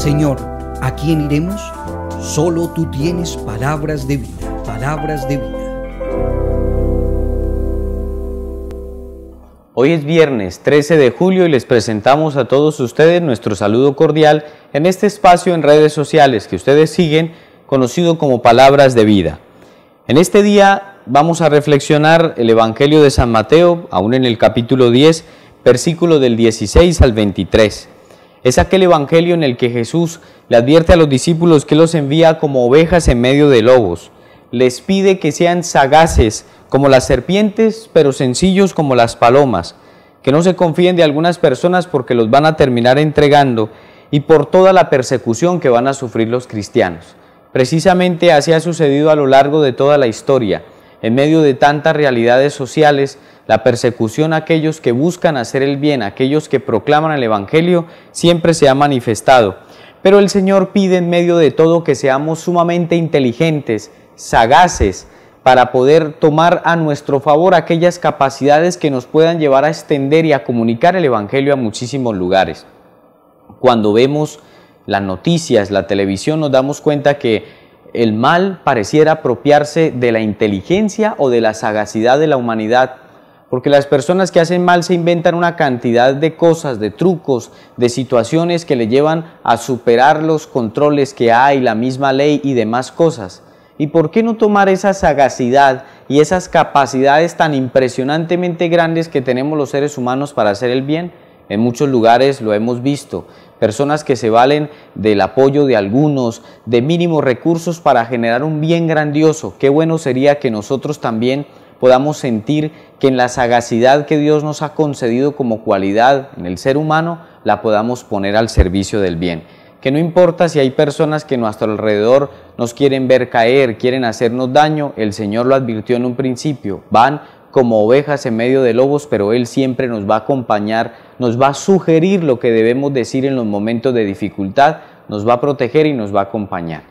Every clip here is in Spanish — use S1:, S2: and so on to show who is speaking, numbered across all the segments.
S1: Señor, ¿a quién iremos? Solo tú tienes palabras de vida, palabras de vida. Hoy es viernes 13 de julio y les presentamos a todos ustedes nuestro saludo cordial en este espacio en redes sociales que ustedes siguen, conocido como Palabras de Vida. En este día vamos a reflexionar el Evangelio de San Mateo, aún en el capítulo 10, versículo del 16 al 23. Es aquel evangelio en el que Jesús le advierte a los discípulos que los envía como ovejas en medio de lobos. Les pide que sean sagaces como las serpientes, pero sencillos como las palomas, que no se confíen de algunas personas porque los van a terminar entregando y por toda la persecución que van a sufrir los cristianos. Precisamente así ha sucedido a lo largo de toda la historia. En medio de tantas realidades sociales, la persecución a aquellos que buscan hacer el bien, a aquellos que proclaman el Evangelio, siempre se ha manifestado. Pero el Señor pide en medio de todo que seamos sumamente inteligentes, sagaces, para poder tomar a nuestro favor aquellas capacidades que nos puedan llevar a extender y a comunicar el Evangelio a muchísimos lugares. Cuando vemos las noticias, la televisión, nos damos cuenta que el mal pareciera apropiarse de la inteligencia o de la sagacidad de la humanidad, porque las personas que hacen mal se inventan una cantidad de cosas, de trucos, de situaciones que le llevan a superar los controles que hay, la misma ley y demás cosas. ¿Y por qué no tomar esa sagacidad y esas capacidades tan impresionantemente grandes que tenemos los seres humanos para hacer el bien? En muchos lugares lo hemos visto, personas que se valen del apoyo de algunos, de mínimos recursos para generar un bien grandioso. Qué bueno sería que nosotros también podamos sentir que en la sagacidad que Dios nos ha concedido como cualidad en el ser humano, la podamos poner al servicio del bien. Que no importa si hay personas que a nuestro alrededor nos quieren ver caer, quieren hacernos daño, el Señor lo advirtió en un principio, van como ovejas en medio de lobos, pero Él siempre nos va a acompañar nos va a sugerir lo que debemos decir en los momentos de dificultad, nos va a proteger y nos va a acompañar.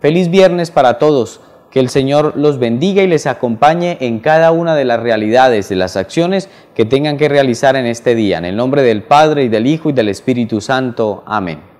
S1: Feliz viernes para todos. Que el Señor los bendiga y les acompañe en cada una de las realidades, de las acciones que tengan que realizar en este día. En el nombre del Padre y del Hijo y del Espíritu Santo. Amén.